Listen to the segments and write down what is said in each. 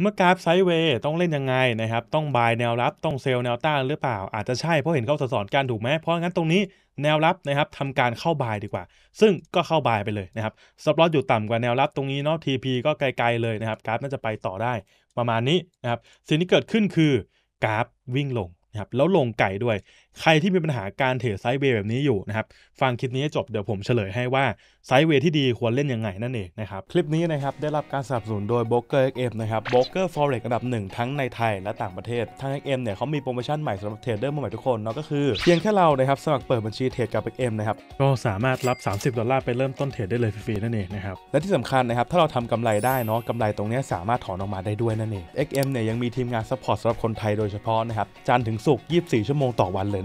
เมื่อกราฟไซด์เวย์ต้องเล่นยังไงนะครับ ต้องบายแนวรับต้องเซลแนวต้านหรือเปล่าอาจจะใช่ เพราะเห็นเขาสอนการถูกไหมเพราะงั้นตรงนี้แนวรับนะครับทำการเข้าบายดีกว่า ซึ่งก็เข้าบายไปเลยนะครับสปอตอยู่ต่ำกว่าแนวรับตรงนี้เนาะ TP ก็ไกลๆเลยนะครับกราฟน่าจะไปต่อได้ประมาณนี้นะครับ สิ่งที่เกิดขึ้นคือกราฟวิ่งลงนะครับแล้วลงไก่ด้วยใครที่มีปัญหาการเทรดไซด์เวย์แบบนี้อยู่นะครับ ฟังคลิปนี้จบ เดี๋ยวผมเฉลยให้ว่าไซด์เวย์ที่ดีควรเล่นยังไงนั่นเองนะครับ คลิปนี้นะครับ ได้รับการสนับสนุนโดยบเกอร์เอฟนะครับ b r o อ e r Forex อระดับหนึ่ง ทั้งในไทยและต่างประเทศทางเ็กเอมเนี่ยเขามีโปรโมชั่นใหม่สำหรับเทรดเดอร์มือใหม่ทุกคน เนาะก็คือเพียงแค่เรานะครับสมัครเปิดบัญชีเทรดกับเเอ็มนะครับก็สามารถรับ 30ดอลลาร์ไปเริ่มต้นเทรดได้เลยฟรีๆนั่นเองนะครับและที่สำคัญนะครับถ้าเราทำกำไรได้เนาะกำไรตรงนี้สามารถถอนออกมาได้ด้วยนั่นเอง XM เนี่ยยังมีทีมงานซัพพอร์ตสำหรับคนไทยโดยเฉพาะนะครับจันถึงศุกร์24ชั่วโมงต่อวันเลย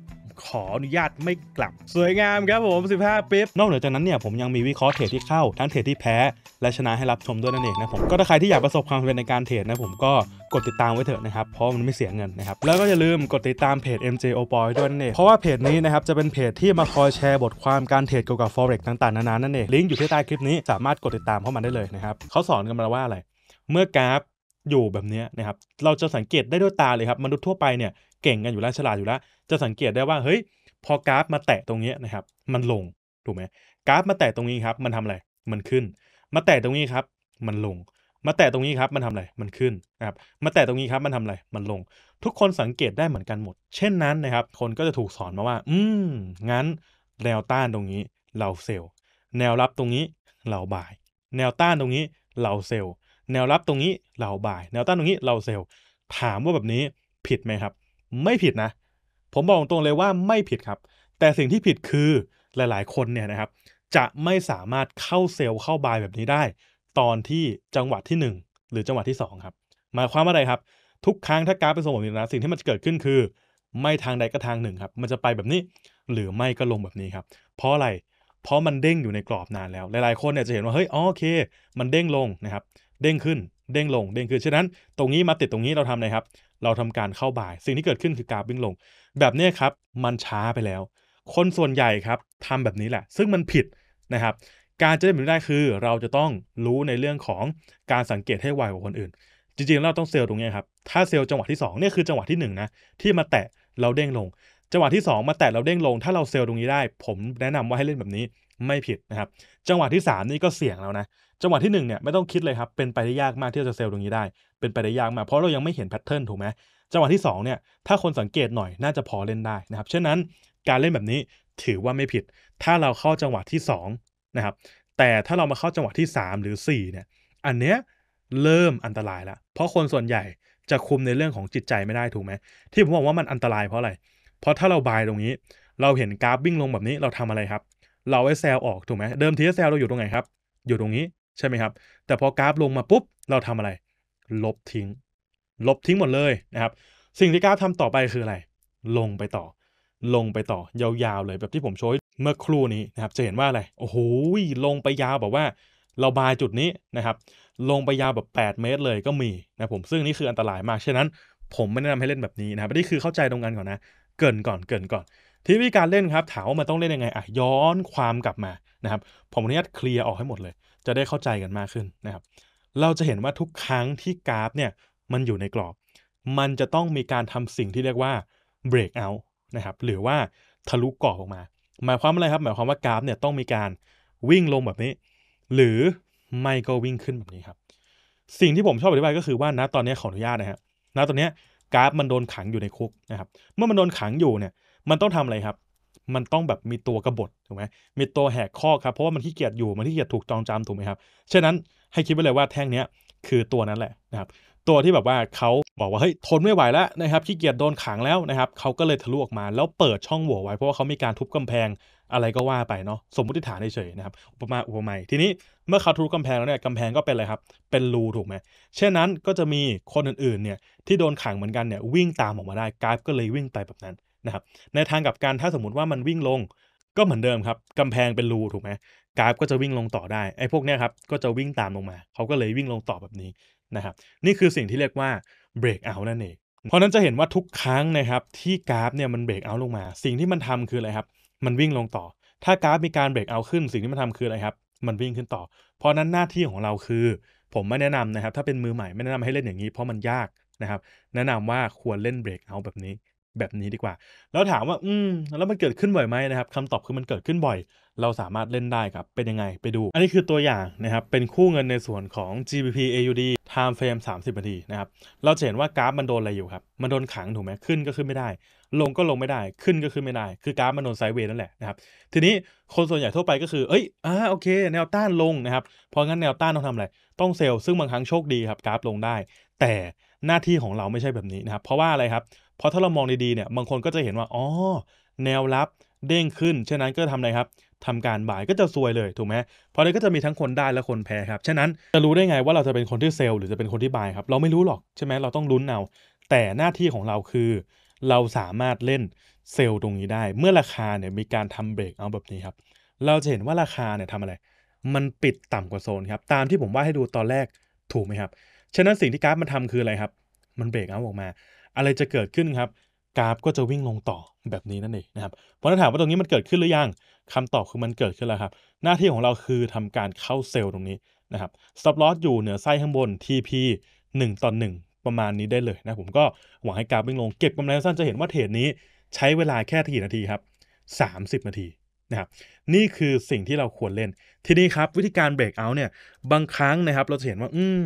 ขออนุญาตไม่กลับสวยงามครับผม 15ปิ๊บนอกเหนือจากนั้นเนี่ยผมยังมีวิเคราะห์เทรดที่เข้า ทั้งเทรดที่แพ้ และชนะให้รับชมด้วยนั่นเองนะผม ก็ถ้าใครที่อยากประสบความสำเร็จในการเทรดนะผมก็ กดติดตามไว้เถอะนะครับ เพราะมันไม่เสียเงินนะครับ แล้วก็อย่าลืมกดติดตามเพจ MJ o b o y ด้วยนั่นเอง เพราะว่าเพจนี้นะครับจะเป็นเพจที่มาคอยแชร์บทความการเทรดเกี่ยวกับ forex ต่าง ๆ นานานั่นเอง ลิงก์อยู่ที่ใต้คลิปนี้สามารถกดติดตามเข้ามาได้เลยนะครับเขาสอนกันมาว่าอะไร เมื่อกราฟอยู่แบบนี้นะครับ เราจะสังเกตได้ด้วยตาเลยครับมนุษย์ทั่วไปเนี่ยเก่งกันอยู่แล้วฉลาดอยู่แล้วจะสังเกตได้ว่าเฮ้ยพอกราฟมาแตะตรงนี้นะครับ มันลงถูกไหมกราฟมาแตะตรงนี้ครับ มันทำอะไรมันขึ้น มาแตะตรงนี้ครับ มันลง มาแตะตรงนี้ครับ มันทำอะไร มันขึ้นนะครับมาแตะตรงนี้ครับมันทำอะไรมันลง ทุกคนสังเกตได้เหมือนกันหมด เช่นนั้นนะครับ คนก็จะถูกสอนมาว่า อืมงั้น แนวต้านตรงนี้เราเซลล์แนวรับตรงนี้เราบ่าย แนวต้านตรงนี้เราเซลล์ แนวรับตรงนี้เราบ่าย แนวต้านตรงนี้เราเซลล์ ถามว่าแบบนี้ผิดไหมครับ ไม่ผิดนะผมบอกตรงเลยว่าไม่ผิดครับ แต่สิ่งที่ผิดคือหลายๆ คนเนี่ยนะครับ จะไม่สามารถเข้าเซลล์เข้าบายแบบนี้ได้ ตอนที่จังหวัดที่ 1 หรือจังหวัดที่2ครับหมายความว่าอะไรครับ ทุกครั้งถ้ากราฟเป็นทรงแบบนี้นะสิ่งที่มันจะเกิดขึ้นคือไม่ทางใดก็ทางหนึ่งครับมันจะไปแบบนี้หรือไม่ก็ลงแบบนี้ครับเพราะอะไรเพราะมันเด้งอยู่ในกรอบนานแล้ว หลายๆคนเนี่ยจะเห็นว่าเฮ้ยโอเค มันเด้งลงนะครับ เด้งขึ้นเด้งลงเด้งขึ้นฉะนั้น ตรงนี้มาติดตรงนี้เราทำอะไรครับ เราทำการเข้าบ่ายสิ่งที่เกิดขึ้นคือกราฟวิ่งลงแบบนี้ครับมันช้าไปแล้ว คนส่วนใหญ่ครับทำแบบนี้แหละซึ่งมันผิดนะครับ การจะได้แบบนี้ได้คือเราจะต้องรู้ในเรื่องของการสังเกตให้ไวกว่าคนอื่น จริงๆ เราต้องเซลล์ตรงนี้ครับถ้าเซลล์จังหวะที่2เนี่ยคือจังหวะที่1นนะที่มาแตะเราเด้งลง จังหวะที่ 2 มาแตะเราเด้งลง ถ้าเราเซลล์ตรงนี้ได้ ผมแนะนำว่าให้เล่นแบบนี้ไม่ผิดนะครับจังหวะที่ 3 นี่ก็เสี่ยงแล้วนะจังหวะที่1เนี่ยไม่ต้องคิดเลยครับเป็นไปได้ยากมากที่จะเซลล์ตรงนี้ได้ เป็นไปได้ยากมากเพราะเรายังไม่เห็นแพทเทิร์นถูกไหมจังหวะที่2เนี่ยถ้าคนสังเกตหน่อย น่าจะพอเล่นได้นะครับฉะนั้นการเล่นแบบนี้ถือว่าไม่ผิด ถ้าเราเข้าจังหวะที่2นะครับแต่ถ้าเรามาเข้าจังหวะที่ 3 หรือ 4 เนี่ย อันเนี้ยเริ่มอันตรายแล้วเพราะคนส่วนใหญ่จะคุมในเรื่องของจิตใจไม่ได้ถูกไหมที่ผมบอกว่ามันอันตรายเพราะอะไรเพราะถ้าเราบายตรงนี้ เราเห็นกราฟวิ่งลงแบบนี้เราทำอะไรครับ เราไอเซลออกถูกไหมเดิมทีเซลเราอยู่ตรงไหนครับ อยู่ตรงนี้ใช่ไหมครับแต่พอกราฟลงมาปุ๊บเราทำอะไร ลบทิ้งลบทิ้งหมดเลยนะครับ สิ่งที่ก้าวทำต่อไปคืออะไร ลงไปต่อ ลงไปต่อ ยาวๆเลยแบบที่ผมโชว์เมื่อครู่นี้นะครับ จะเห็นว่าอะไร โอ้โห ลงไปยาวแบบว่าเราบายจุดนี้นะครับ ลงไปยาวแบบ 8 เมตรเลยก็มีนะผม ซึ่งนี่คืออันตรายมากฉะนั้น ผมไม่แนะนำให้เล่นแบบนี้นะครับนี่คือเข้าใจตรงกันก่อนนะ เกินก่อน เกินก่อน ที่วิธีการเล่นครับถามว่ามันต้องเล่นยังไงอ่ะย้อนความกลับมานะครับ ผมอนุญาตเคลียร์ออกให้หมดเลย จะได้เข้าใจกันมากขึ้นนะครับ เราจะเห็นว่าทุกครั้งที่กราฟเนี่ยมันอยู่ในกรอบ มันจะต้องมีการทำสิ่งที่เรียกว่า break out นะครับ หรือว่าทะลุกรอบออกมา หมายความอะไรครับ หมายความว่ากราฟเนี่ยต้องมีการวิ่งลงแบบนี้ หรือไม่ก็วิ่งขึ้นแบบนี้ครับ สิ่งที่ผมชอบอธิบายก็คือว่า ณตอนนี้ขออนุญาตนะฮะณตอนนี้กราฟมันโดนขังอยู่ในคุกนะครับ เมื่อมันโดนขังอยู่เนี่ย มันต้องทำอะไรครับ มันต้องแบบมีตัวกระบฏถูกไหมมีตัวแหกข้อครับ เพราะว่ามันขี้เกียจอยู่ มันขี้เกียจถูกจองจำถูกไหมครับ ฉะนั้นให้คิดไว้เลยว่าแท่งเนี้ยคือตัวนั้นแหละนะครับตัวที่แบบว่าเขาบอกว่าเฮ้ยทนไม่ไหวแล้วนะครับขี้เกียจโดนขังแล้วนะครับเขาก็เลยทะลุออกมา แล้วเปิดช่องโหว่ไว้ เพราะว่าเขามีการทุบกำแพงอะไรก็ว่าไปเนาะสมมติฐานเฉยๆนะครับอุปมาอุปไมยทีนี้เมื่อเขาทุบกำแพงแล้วเนี่ยกำแพงก็เป็นอะไรครับ เป็นรูถูกไหมเช่นนั้นก็จะมีคนอื่นๆเนี่ยที่โดนขังเหมือนกันเนี่ยวิ่งตามออกมาได้กราฟก็เลยวิ่งไปแบบนั้นนะครับในทางกับการถ้าสมมติว่ามันวิ่งลงก็เหมือนเดิมครับกำแพงเป็นรูถูกไหมกราฟก็จะวิ่งลงต่อได้ไอ้พวกเนี้ยครับก็จะวิ่งตามลงมาเขาก็เลยวิ่งลงต่อแบบนี้นะครับนี่คือสิ่งที่เรียกว่า break out นั่นเอง เพราะนั้นจะเห็นว่าทุกครั้งนะครับที่กราฟเนี่ยมันเบรกเอาลงมา สิ่งที่มันทำคืออะไรครับมันวิ่งลงต่อ ถ้ากราฟมีการเบรกเอาขึ้นสิ่งที่มันทำคืออะไรครับมันวิ่งขึ้นต่อ เพราะนั้นหน้าที่ของเราคือ ผมไม่แนะนำนะครับถ้าเป็นมือใหม่ไม่แนะนำให้เล่นอย่างนี้ เพราะมันยากนะครับแนะนำว่าควรเล่นเบรกเอาแบบนี้แบบนี้ดีกว่า แล้วถามว่า อืม แล้วมันเกิดขึ้นบ่อยไหมนะครับคำตอบคือมันเกิดขึ้นบ่อย เราสามารถเล่นได้ครับเป็นยังไงไปดู อันนี้คือตัวอย่างนะครับเป็นคู่เงินในส่วนของ GBP AUD time frame 30นาที นะครับ เราจะเห็นว่ากราฟมันโดนอะไรอยู่ครับ มันโดนขังถูกไหมขึ้นก็ขึ้นไม่ได้ ลงก็ลงไม่ได้ขึ้นก็ขึ้นไม่ได้ คือกราฟมันโดนไซด์เวย์นั่นแหละนะครับทีนี้คนส่วนใหญ่ทั่วไป ก็คือเอ้ยอ่าโอเค แนวต้านลงนะครับเพราะงั้นแนวต้านต้องทำอะไรต้องเซลล์ซึ่งบางครั้งโชคดีครับกราฟลงได้ แต่หน้าที่ของเราไม่ใช่แบบนี้นะครับ เพราะว่าอะไรครับพราะถ้าเรามองดีๆเนี่ยบางคนก็จะเห็นว่าอ๋อแนวรับเด้งขึ้นฉะนั้นก็ทำอะไรครับทำการบ่ายก็จะซวยเลยถูกไหมเพราะนั้นก็จะมีทั้งคนได้และคนแพ้ครับฉะนั้นจะรู้ได้ไงว่าเราจะเป็นคนที่เซลล์ หรือจะเป็นคนที่บายครับเราไม่รู้หรอกใช่ไหมเราต้องลุ้นเอาแต่หน้าที่ของเราคือ เราสามารถเล่นเซลล์ตรงนี้ได้ เมื่อราคาเนี่ยมีการทำเบรกเอาแบบนี้ครับ เราจะเห็นว่าราคาเนี่ยทำอะไร มันปิดต่ำกว่าโซนครับตามที่ผมว่าให้ดูตอนแรกถูกไหมครับฉะนั้นสิ่งที่กราฟมันทำคืออะไรครับ มันเบรกเอาออกมาอะไรจะเกิดขึ้นครับกราฟก็จะวิ่งลงต่อแบบนี้นั่นเองนะครับพอาะถ้าถามว่าตรงนี้มันเกิดขึ้นหรือยังคำตอบคือมันเกิดขึ้นแล้วครับ หน้าที่ของเราคือทำการเข้าเซลล์ตรงนี้นะครับสต็อปลอสอยู่เหนือไส้ข้างบน TP 1ต่อ1ประมาณนี้ได้เลยนะ ผมก็หวังให้กราฟวิ่งลง เก็บกำไรสั้นจะเห็นว่าเทรดนี้ใช้เวลาแค่กี่นาทีครับ 30 นาทีนะครับนี่คือสิ่งที่เราควรเล่นทีนี้ครับวิธีการเบรกเอาเนี่ยบางครั้งนะครับ เราจะเห็นว่าอืม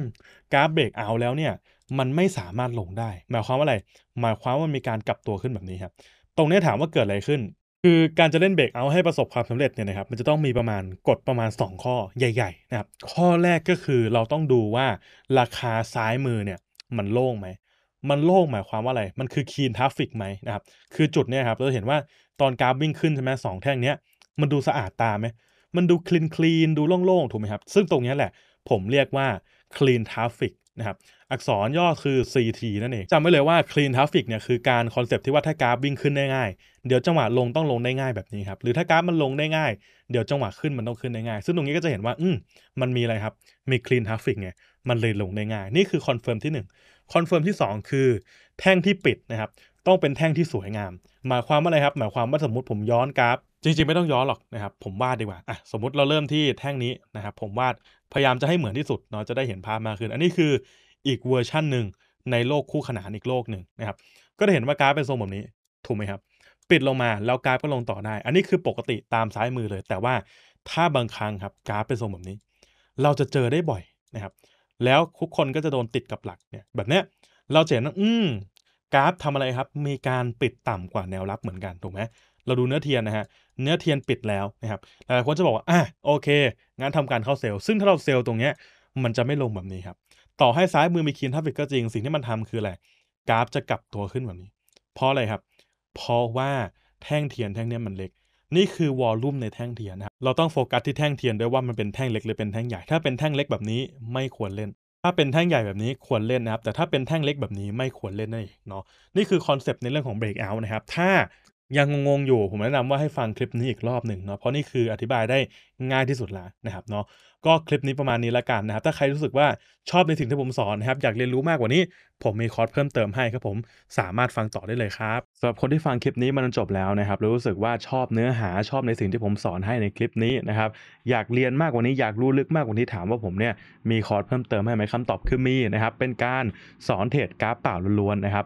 กราฟเบรกเอา แล้วเนี่ยมันไม่สามารถลงได้ หมายความว่าอะไร หมายความว่ามันมีการกลับตัวขึ้นแบบนี้ครับ ตรงนี้ถามว่าเกิดอะไรขึ้น คือการจะเล่นเบรกเอาให้ประสบความสำเร็จเนี่ยนะครับ มันจะต้องมีประมาณกฎประมาณ 2 ข้อใหญ่ๆนะครับ ข้อแรกก็คือเราต้องดูว่าราคาซ้ายมือเนี่ยมันโล่งไหม มันโล่งหมายความว่าอะไร มันคือคีนทราฟฟิกไหมนะครับ คือจุดเนี่ยครับ เราจะเห็นว่าตอนกราฟวิ่งขึ้นใช่ไหมสองแท่งเนี้ย มันดูสะอาดตาไหมมันดูคลีนคลีนดูโล่งๆถูกไหมครับ ซึ่งตรงนี้แหละ ผมเรียกว่า clean traffic นะครับอักษรย่อคือ CT นั่นเองจำไว้เลยว่า clean traffic เนี่ยคือการคอนเซปที่ว่า ถ้ากราฟวิ่งขึ้นได้ง่าย เดี๋ยวจังหวะลงต้องลงได้ง่ายแบบนี้ครับหรือถ้ากราฟมันลงได้ง่าย เดี๋ยวจังหวะขึ้นมันต้องขึ้นได้ง่าย ซึ่งตรงนี้ก็จะเห็นว่าอืมมันมีอะไรครับมี clean traffic ไงมันเลยลงได้ง่าย นี่คือคอนเฟิร์มที่1คอนเฟิร์มที่2 คือแท่งที่ปิดนะครับต้องเป็นแท่งที่สวยงามหมายความว่าอะไรครับหมายความว่าสมมติผมย้อนกราฟจริงๆ ไม่ต้องย้อนหรอกนะครับผมวาดดีกว่าอ่ะสมมติเราเริ่มที่แท่งนี้นะครับ ผมวาดพยายามจะให้เหมือนที่สุดเนาะจะได้เห็นภาพมากขึ้น อันนี้คืออีกเวอร์ชั่นหนึ่งในโลกคู่ขนานอีกโลกหนึ่งนะครับก็จะเห็นว่ากราฟเป็นทรงแบบนี้ถูกไหมครับปิดลงมาแล้วกราฟก็ลงต่อได้อันนี้คือปกติตามซ้ายมือเลย แต่ว่าถ้าบางครั้งครับกราฟเป็นทรงแบบนี้ เราจะเจอได้บ่อยนะครับ แล้วทุกคนก็จะโดนติดกับหลักเนี่ยแบบเนี้ยเราเห็นว่าอืมกราฟทำอะไรครับมีการปิดต่ำกว่าแนวรับเหมือนกันถูกไหมเราดูเนื้อเทียนนะฮะ เนื้อเทียนปิดแล้วนะครับ หลายคนจะบอกว่า อ่ะโอเค งั้นทำการเข้าเซลล์ซึ่งถ้าเราเซลล์ตรงเนี้ย มันจะไม่ลงแบบนี้ครับ ต่อให้ซ้ายมือมีคีนทับฟิกก็จริง สิ่งที่มันทำคืออะไรกราฟจะกลับตัวขึ้นแบบนี้ เพราะอะไรครับ เพราะว่าแท่งเทียนแท่งนี้มันเล็ก นี่คือวอลลุ่มในแท่งเทียนนะครับเราต้องโฟกัสที่แท่งเทียนด้วยว่ามันเป็นแท่งเล็กหรือเป็นแท่งใหญ่ ถ้าเป็นแท่งเล็กแบบนี้ไม่ควรเล่น ถ้าเป็นแท่งใหญ่แบบนี้ควรเล่นนะครับ แต่ถ้าเป็นแท่งเล็กแบบนี้ไม่ควรเล่นนั่นเองเนาะ นี่คือคอนเซปต์ในเรื่องของ breakout นะครับ ถ้ายังงงๆอยู่ผมแนะนำว่าให้ฟังคลิปนี้อีกรอบหนึ่งเนาะเพราะนี่คืออธิบายได้ง่ายที่สุดละนะครับเนาะก็คลิปนี้ประมาณนี้ละกันนะครับ ถ้าใครรู้สึกว่าชอบในสิ่งที่ผมสอนนะครับอยากเรียนรู้มากกว่านี้ผมมีคอร์สเพิ่มเติมให้ครับผมสามารถฟังต่อได้เลยครับสำหรับคนที่ฟังคลิปนี้มันจบแล้วนะครับรู้สึกว่าชอบเนื้อหาชอบในสิ่งที่ผมสอนให้ในคลิปนี้นะครับ อยากเรียนมากกว่านี้ อยากรู้ลึกมากกว่านี้ถามว่าผมเนี่ยมีคอร์สเพิ่มเติมให้ไหมคำตอบคือมีนะครับ เป็นการสอนเทรดกราฟเปล่าล้วนๆนะครับ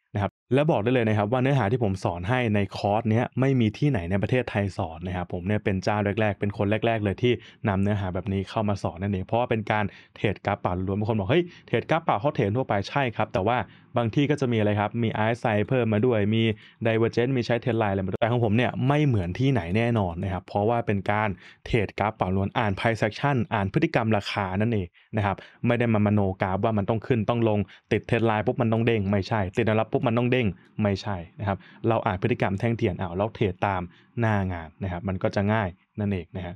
และบอกได้เลยนะครับว่าเนื้อหาที่ผมสอนให้ในคอร์สนี้ไม่มีที่ไหนในประเทศไทยสอนนะครับผมเนี่ยเป็นเจ้าแรก ๆเป็นคนแรก ๆ เลยที่นำเนื้อหาแบบนี้เข้ามาสอนนั่นเองเพราะว่าเป็นการเทรดกราฟป่าล้วนบางคนบอกเฮ้ยเทรดกราฟป่าเขาเทรดทั่วไปใช่ครับ แต่ว่าบางที่ก็จะมีอะไรครับ มีไอซ์ไซเพิ่มมาด้วย มีไดเวอร์เจนต์มีใช้เทนไลน์อะไรมาด้วย แต่ของผมเนี่ยไม่เหมือนที่ไหนแน่นอนนะครับ เพราะว่าเป็นการเทรดกราฟปล่าลวนอ่านไพ่์เซคชันอ่านพฤติกรรมราคานั่นเองนะครับ ไม่ได้มามโนกราฟว่ามันต้องขึ้นต้องลง ติดเทนไลน์ปุ๊บมันต้องเด้ง ไม่ใช่ ติดรับปุ๊บมันต้องเด้ง ไม่ใช่นะครับ เราอ่านพฤติกรรมแท่งเทียนเอาแล้วเทรดตามหน้างานนะครับ มันก็จะง่ายนั่นเองนะครับ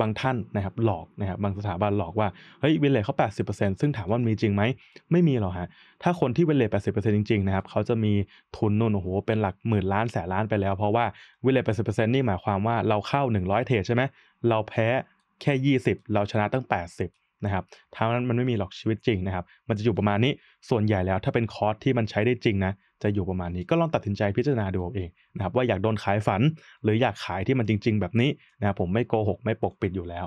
บางท่านนะครับ หลอกนะครับ บางสถาบันหลอกว่า เฮ้ยเวลเลทเขา 80%ซึ่งถามว่ามีจริงไหมไม่มีหรอกฮะ ถ้าคนที่เวลเลท 80%จริง ๆ นะครับเขาจะมีทุนนู่นโอ้โหเป็นหลักหมื่นล้านแสนล้านไปแล้ว เพราะว่าเวลเลท 80%นี่หมายความว่าเราเข้า 100 เทรดใช่ไหมเราแพ้แค่ 20 เราชนะตั้ง 80นะครับั้นมันไม่มีหรอกชีวิตจริงนะครับ มันจะอยู่ประมาณนี้ ส่วนใหญ่แล้วถ้าเป็นคอร์สที่มันใช้ได้จริงนะ จะอยู่ประมาณนี้ ก็ลองตัดสินใจพิจารณาดูเองนะครับว่าอยากโดนขายฝัน หรืออยากขายที่มันจริง ๆแบบนี้นะครับผมไม่โกหกไม่ปกปิดอยู่แล้ว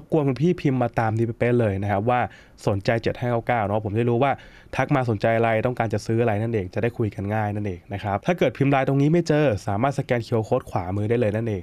บกวนคุณพี่พิมพ์มาตามดีเป๊ะเลยนะครับว่าสนใจ7599เนาะผมได้รู้ว่า ทักมาสนใจอะไรต้องการจะซื้ออะไรนั่นเองจะได้คุยกันง่ายนั่นเองนะครับ ถ้าเกิดพิมพ์ลายตรงนี้ไม่เจอสามารถสแกนเคีย์โค้ดขวามือได้เลยนั่นเอง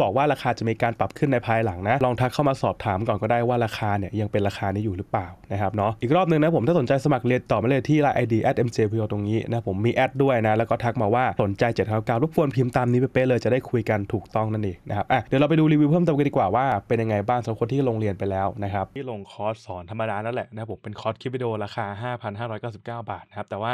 บอกว่าราคาจะมีการปรับขึ้นในภายหลังนะ ลองทักเข้ามาสอบถามก่อนก็ได้ว่าราคาเนี่ย ยังเป็นราคานี้อยู่หรือเปล่านะครับเนาะอีกรอบนึงนะผมถ้าสนใจสมัครเรียนต่อมาเลยที่ไลน์ไอดีแอดเอ็มเจพีโอตรงนี้นะผมมีแอดด้วยนะ แล้วก็ทักมาว่าสนใจเจ็ดเก้ารบกวนพิมพ์ตามนี้ไปเป๊ะเลยจะได้คุยกันถูกต้องนั่นเองนะครับอ่ะเดี๋ยวเราไปดูรีวิวเพิ่มเติมกันดีกว่าว่าเป็นยังไงบ้างสำหรับคนที่ลงเรียนไปแล้วนะครับที่ลงคอร์สสอนธรรมดานั่นแหละนะผมเป็นคอร์สคลิปวิดีโอราคา5,599 บาทนะครับแต่ว่า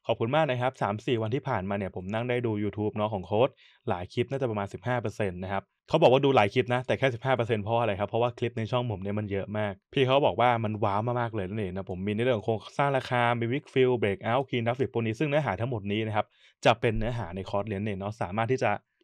ขอบคุณมากนะครับ 3-4 วันที่ผ่านมาเนี่ยผมนั่งได้ดู YouTube เนาะของโค้ดหลายคลิปน่าจะประมาณ 15%นะครับเขาบอกว่าดูหลายคลิปนะแต่แค่ 15%เพราะอะไรครับ เพราะว่าคลิปในช่องผมเนี่ยมันเยอะมาก พี่เขาบอกว่ามันว้าวมากๆเลยนั่นเองนะผมมีในเรื่องของโครงสร้างราคามีวิกฟิลเบรกเอาท์คีนดัฟฟิกพนี้ซึ่งเนื้อหาทั้งหมดนี้นะครับจะเป็นเนื้อหาในคอร์สเรียนเ่ยเนาะสามารถที่จะ